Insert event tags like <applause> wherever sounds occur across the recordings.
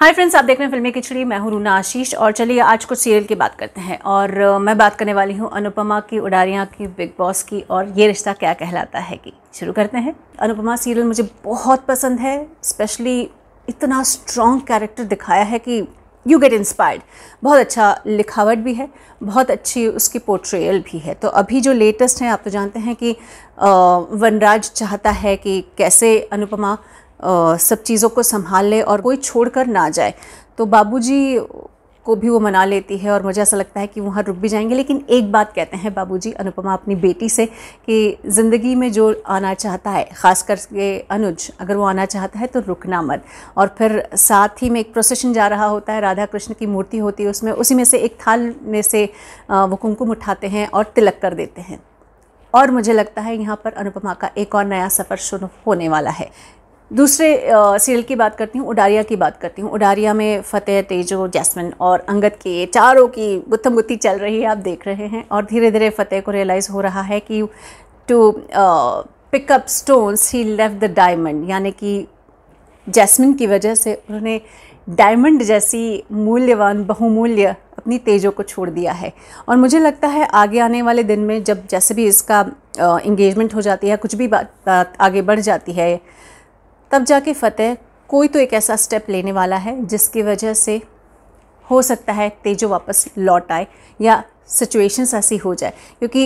hi friends आप देख रहे हैं फिल्मी खिचड़ी मैं हूं रूना आशीष और चलिए आज कुछ सीरियल की बात करते हैं और मैं बात करने वाली हूं अनुपमा की उडारियाँ की बिग बॉस की और ये रिश्ता क्या कहलाता है कि शुरू करते हैं अनुपमा सीरियल मुझे बहुत पसंद है स्पेशली इतना स्ट्रॉन्ग कैरेक्टर दिखाया है कि यू गेट इंस्पायर्ड बहुत अच्छा लिखावट भी है बहुत अच्छी उसकी पोर्ट्रेयल भी है तो अभी जो लेटेस्ट हैं आप तो जानते हैं कि वनराज चाहता है कि कैसे अनुपमा सब चीज़ों को संभाल ले और कोई छोड़ कर ना जाए तो बाबूजी को भी वो मना लेती है और मुझे ऐसा लगता है कि वहाँ रुक भी जाएंगे लेकिन एक बात कहते हैं बाबूजी अनुपमा अपनी बेटी से कि ज़िंदगी में जो आना चाहता है ख़ास करके अनुज अगर वो आना चाहता है तो रुकना मत और फिर साथ ही में एक प्रोसेशन जा रहा होता है राधा कृष्ण की मूर्ति होती है उसमें उसी में से एक थाल में से वो कुमकुम उठाते हैं और तिलक कर देते हैं और मुझे लगता है यहाँ पर अनुपमा का एक और नया सफ़र शुरू होने वाला है दूसरे सीरियल की बात करती हूँ उडारिया की बात करती हूँ उडारिया में फतेह तेजो जैस्मिन और अंगद के चारों की गुत्थम गुत्थी चल रही है आप देख रहे हैं और धीरे धीरे फतेह को रियलाइज़ हो रहा है कि टू पिकअप स्टोन्स ही लेफ्ट द डायमंड यानी कि जैस्मिन की वजह से उन्होंने डायमंड जैसी मूल्यवान बहुमूल्य अपनी तेजों को छोड़ दिया है और मुझे लगता है आगे आने वाले दिन में जब जैसे भी इसका इंगेजमेंट हो जाती है कुछ भी बात बात आगे बढ़ जाती है तब जाके फ़तेह कोई तो एक ऐसा स्टेप लेने वाला है जिसकी वजह से हो सकता है तेजो वापस लौट आए या सिचुएशंस ऐसी हो जाए क्योंकि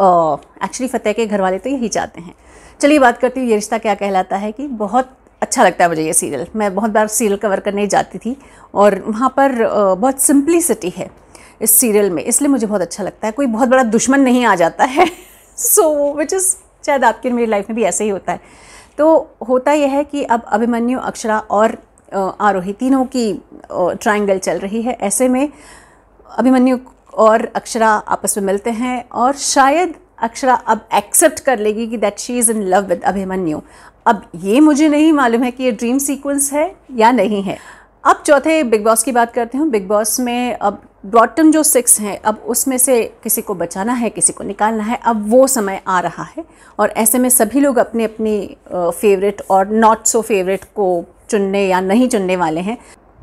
एक्चुअली फ़तेह के घर वाले तो यही चाहते हैं चलिए बात करती हूँ ये रिश्ता क्या कहलाता है कि बहुत अच्छा लगता है मुझे ये सीरियल मैं बहुत बार सीरियल कवर करने जाती थी और वहाँ पर बहुत सिंप्लिसिटी है इस सीरियल में इसलिए मुझे बहुत अच्छा लगता है कोई बहुत बड़ा दुश्मन नहीं आ जाता है सो विच इज़ शायद आपके मेरी लाइफ में भी ऐसे ही होता है तो होता यह है कि अब अभिमन्यु अक्षरा और आरोही तीनों की ट्रायंगल चल रही है ऐसे में अभिमन्यु और अक्षरा आपस में मिलते हैं और शायद अक्षरा अब एक्सेप्ट कर लेगी कि that she is in love with Abhimanyu अब ये मुझे नहीं मालूम है कि ये ड्रीम सीक्वेंस है या नहीं है अब चौथे बिग बॉस की बात करते हूँ बिग बॉस में अब बॉटम जो सिक्स हैं अब उसमें से किसी को बचाना है किसी को निकालना है अब वो समय आ रहा है और ऐसे में सभी लोग अपने अपने फेवरेट और नॉट सो फेवरेट को चुनने या नहीं चुनने वाले हैं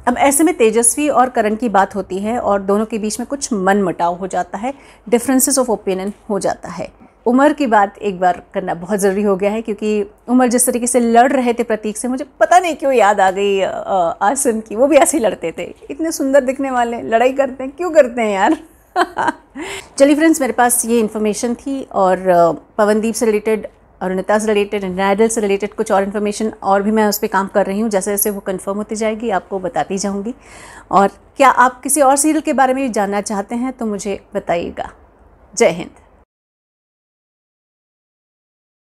अब ऐसे में तेजस्वी और करण की बात होती है और दोनों के बीच में कुछ मन मटाव हो जाता है डिफरेंसेस ऑफ ओपिनियन हो जाता है उम्र की बात एक बार करना बहुत ज़रूरी हो गया है क्योंकि उमर जिस तरीके से लड़ रहे थे प्रतीक से मुझे पता नहीं क्यों याद आ गई आसन की वो भी ऐसे ही लड़ते थे इतने सुंदर दिखने वाले लड़ाई करते हैं क्यों करते हैं यार <laughs> चलिए फ्रेंड्स मेरे पास ये इन्फॉर्मेशन थी और पवनदीप से रिलेटेड अरुणता से रिलेटेड नायडल से रिलेटेड कुछ और इन्फॉर्मेशन और भी मैं उस पर काम कर रही हूँ जैसे जैसे वो कंफर्म होती जाएगी आपको बताती जाऊँगी और क्या आप किसी और सीरियल के बारे में जानना चाहते हैं तो मुझे बताइएगा जय हिंद